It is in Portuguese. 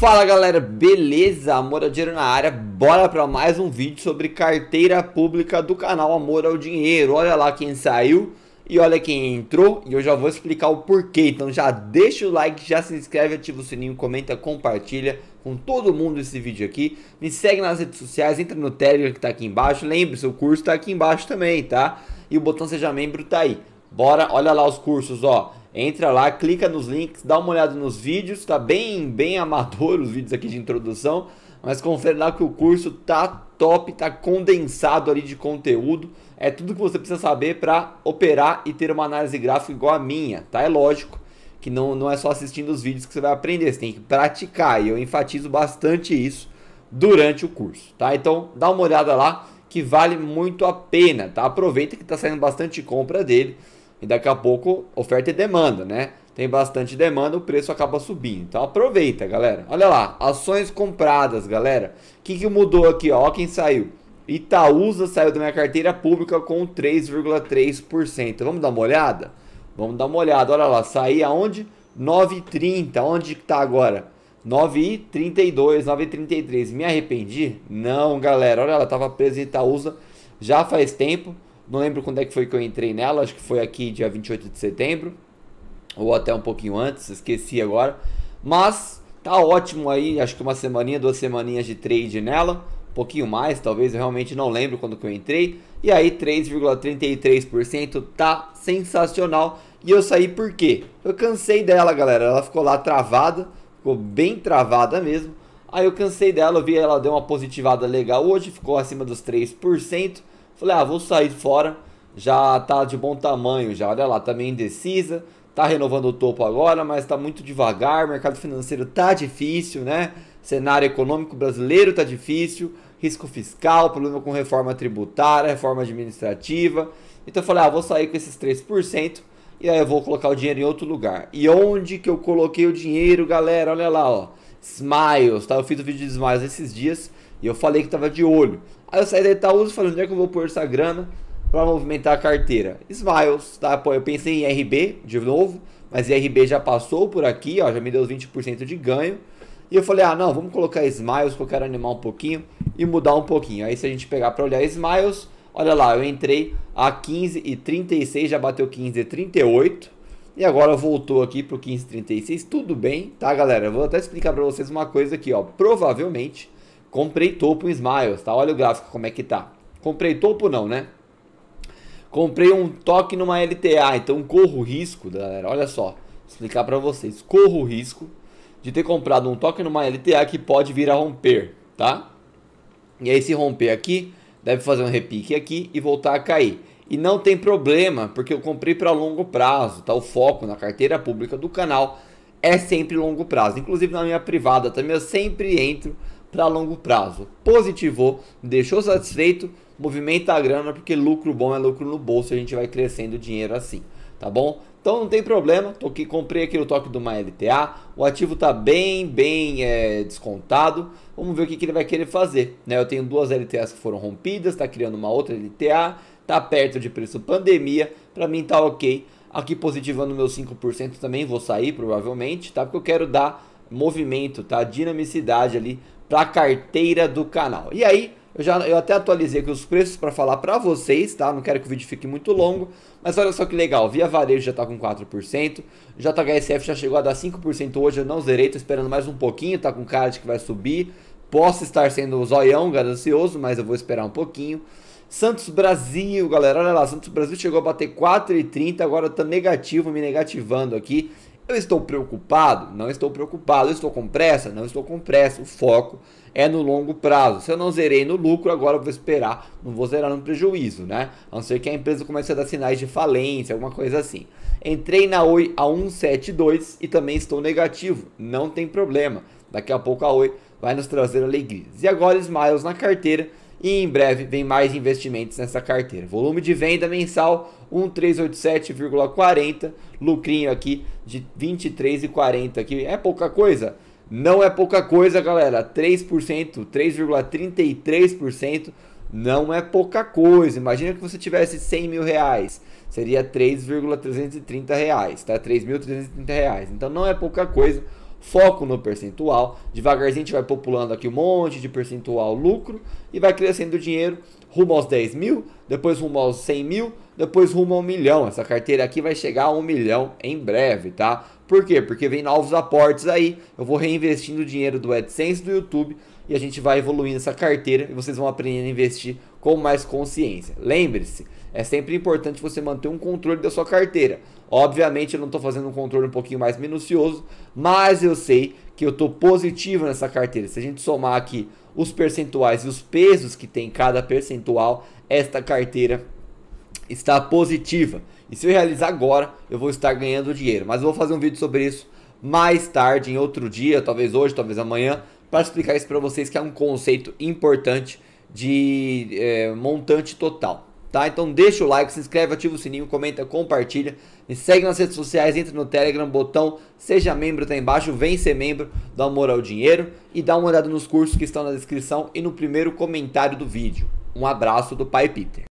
Fala galera, beleza? Amor ao é Dinheiro na área, bora para mais um vídeo sobre carteira pública do canal Amor ao Dinheiro. Olha lá quem saiu e olha quem entrou e eu já vou explicar o porquê. Então já deixa o like, já se inscreve, ativa o sininho, comenta, compartilha com todo mundo esse vídeo aqui. Me segue nas redes sociais, entra no Telegram que tá aqui embaixo. Lembre-se, o curso tá aqui embaixo também, tá? E o botão seja membro tá aí. Bora, olha lá os cursos, ó. Entra lá, clica nos links, dá uma olhada nos vídeos, tá bem, bem amador os vídeos aqui de introdução, mas confere lá que o curso tá top, tá condensado ali de conteúdo, é tudo que você precisa saber para operar e ter uma análise gráfica igual a minha, tá? É lógico que não, não é só assistindo os vídeos que você vai aprender, você tem que praticar, e eu enfatizo bastante isso durante o curso, tá? Então, dá uma olhada lá que vale muito a pena, tá? Aproveita que tá saindo bastante compra dele e daqui a pouco oferta e demanda, né? Tem bastante demanda, o preço acaba subindo. Então aproveita, galera. Olha lá, ações compradas, galera. O que, que mudou aqui? Ó, quem saiu. Itaúsa saiu da minha carteira pública com 3,3%. Vamos dar uma olhada? Vamos dar uma olhada. Olha lá, saí aonde? 9,30. Onde que tá agora? 9,32, 9,33. Me arrependi? Não, galera. Olha lá, tava preso em Itaúsa já faz tempo. Não lembro quando é que foi que eu entrei nela, acho que foi aqui dia 28 de setembro, ou até um pouquinho antes, esqueci agora. Mas tá ótimo aí, acho que uma semaninha, duas semaninhas de trade nela, um pouquinho mais, talvez, eu realmente não lembro quando que eu entrei. E aí 3,33% tá sensacional. E eu saí por quê? Eu cansei dela, galera. Ela ficou lá travada, ficou bem travada mesmo. Aí eu cansei dela, eu vi ela deu uma positivada legal hoje, ficou acima dos 3%. Falei, ah, vou sair fora. Já tá de bom tamanho, já. Olha lá, tá meio indecisa. Tá renovando o topo agora, mas tá muito devagar. mercado financeiro tá difícil, né? Cenário econômico brasileiro tá difícil. Risco fiscal, problema com reforma tributária, reforma administrativa. Então eu falei, ah, vou sair com esses 3% e aí eu vou colocar o dinheiro em outro lugar. E onde que eu coloquei o dinheiro, galera? Olha lá, ó. Smiles, tá? Eu fiz o um vídeo de Smiles esses dias. E eu falei que tava de olho. Aí eu saí da Itaúsa falei, onde é que eu vou pôr essa grana para movimentar a carteira? Smiles, tá? eu pensei em IRB de novo, mas IRB já passou por aqui, ó, já me deu 20% de ganho. E eu falei, ah, não, vamos colocar Smiles, que eu quero animar um pouquinho e mudar um pouquinho. Aí se a gente pegar para olhar Smiles, olha lá, eu entrei a 15 e 36, já bateu 15 e 38. E agora voltou aqui pro 15 e 36, tudo bem, tá, galera? Eu vou até explicar para vocês uma coisa aqui, ó. Provavelmente Comprei topo em Smiles, tá? Olha o gráfico como é que tá. Comprei topo não, né? Comprei um toque numa LTA, então corro o risco, galera. Olha só, vou explicar para vocês. Corro o risco de ter comprado um toque numa LTA que pode vir a romper, tá? E aí se romper aqui, deve fazer um repique aqui e voltar a cair. E não tem problema, porque eu comprei para longo prazo, tá? O foco na carteira pública do canal é sempre longo prazo. Inclusive na minha privada também eu sempre entro para longo prazo. Positivou, deixou satisfeito, movimenta a grana, porque lucro bom é lucro no bolso, a gente vai crescendo dinheiro assim, tá bom? Então não tem problema, tô aqui, comprei aqui o toque do MyLTA, o ativo tá bem, bem é, descontado, vamos ver o que, que ele vai querer fazer, né? Eu tenho duas LTAs que foram rompidas, tá criando uma outra LTA, tá perto de preço pandemia, para mim tá ok, aqui positivando meus 5% também, vou sair provavelmente, tá? Porque eu quero dar movimento, tá? Dinamicidade ali para a carteira do canal. E aí, eu já eu até atualizei aqui os preços para falar para vocês, tá? Não quero que o vídeo fique muito longo, mas olha só que legal, Via Varejo já tá com 4%, JHSF já chegou a dar 5% hoje, eu não zerei, tô esperando mais um pouquinho, tá com cara de que vai subir. Posso estar sendo zoião, ganancioso, mas eu vou esperar um pouquinho. Santos Brasil, galera, olha lá, Santos Brasil chegou a bater 4,30, agora tá negativo, me negativando aqui. Eu estou preocupado? Não estou preocupado. Eu estou com pressa? Não estou com pressa. O foco é no longo prazo. Se eu não zerei no lucro, agora eu vou esperar. Não vou zerar no prejuízo, né? A não ser que a empresa comece a dar sinais de falência, alguma coisa assim. Entrei na Oi a 172 e também estou negativo. Não tem problema. Daqui a pouco a Oi vai nos trazer alegria. E agora Smiles na carteira e em breve vem mais investimentos nessa carteira. Volume de venda mensal 1387,40, lucrinho aqui de 23,40 aqui. É pouca coisa? Não é pouca coisa, galera. 3%, 3,33% não é pouca coisa. Imagina que você tivesse 100 mil reais. Seria 3,330 reais, tá? 3.330 reais. Então não é pouca coisa foco no percentual. Devagarzinho a gente vai populando aqui um monte de percentual lucro e vai crescendo o dinheiro rumo aos 10 mil, depois rumo aos 100 mil, depois rumo ao milhão. Essa carteira aqui vai chegar a um milhão em breve, tá? Por quê? Porque vem novos aportes aí, eu vou reinvestindo o dinheiro do AdSense do YouTube e a gente vai evoluindo essa carteira e vocês vão aprendendo a investir com mais consciência. Lembre-se, é sempre importante você manter um controle da sua carteira. Obviamente, eu não estou fazendo um controle um pouquinho mais minucioso, mas eu sei que eu estou positivo nessa carteira. Se a gente somar aqui os percentuais e os pesos que tem cada percentual, esta carteira está positiva. E se eu realizar agora, eu vou estar ganhando dinheiro. Mas eu vou fazer um vídeo sobre isso mais tarde, em outro dia, talvez hoje, talvez amanhã, para explicar isso para vocês que é um conceito importante de é, montante total. Tá? Então deixa o like, se inscreve, ativa o sininho, comenta, compartilha, me segue nas redes sociais, entra no Telegram, botão seja membro tá embaixo, vem ser membro, dá uma moral ao dinheiro e dá uma olhada nos cursos que estão na descrição e no primeiro comentário do vídeo. Um abraço do Pai Peter.